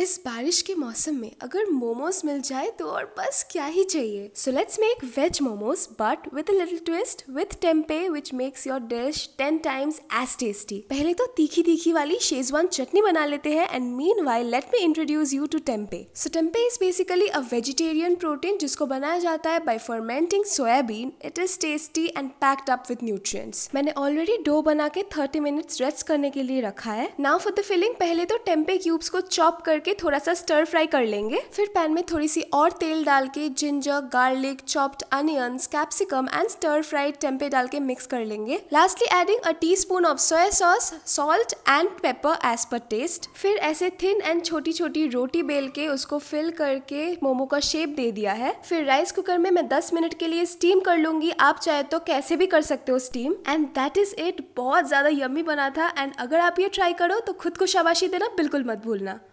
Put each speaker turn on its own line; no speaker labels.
इस बारिश के मौसम में अगर मोमोज मिल जाए तो और बस क्या ही चाहिए so let's make veg momos but with little twist with tempeh which makes your dish ten times as tasty पहले तो तीखी तीखी वाली शेजवान चटनी बना लेते हैं and meanwhile let me introduce you to tempeh so tempeh is basically a vegetarian protein जिसको बनाया जाता है by fermenting soybean it is tasty and packed up with nutrients मैंने ऑलरेडी डो बना के थर्टी मिनट्स रेस्ट करने के लिए रखा है नाउ फॉर द फिलिंग पहले तो टेम्पे क्यूब्स को चॉप करके करके थोड़ा सा स्टर फ्राई कर लेंगे फिर पैन में थोड़ी सी और तेल डाल के ginger garlic chopped onions capsicum and stir fried tempeh डाल के मिक्स कर लेंगे lastly adding a teaspoon of soya sauce salt and pepper as per taste फिर ऐसे थिन एंड छोटी छोटी रोटी बेल के उसको फिल करके मोमो का शेप दे दिया है फिर राइस कुकर में मैं 10 मिनट के लिए स्टीम कर लूंगी आप चाहे तो कैसे भी कर सकते हो steam and that is it बहुत ज़्यादा यम्मी बना था एंड अगर आप ये ट्राई करो तो खुद को शाबाशी देना बिल्कुल मत भूलना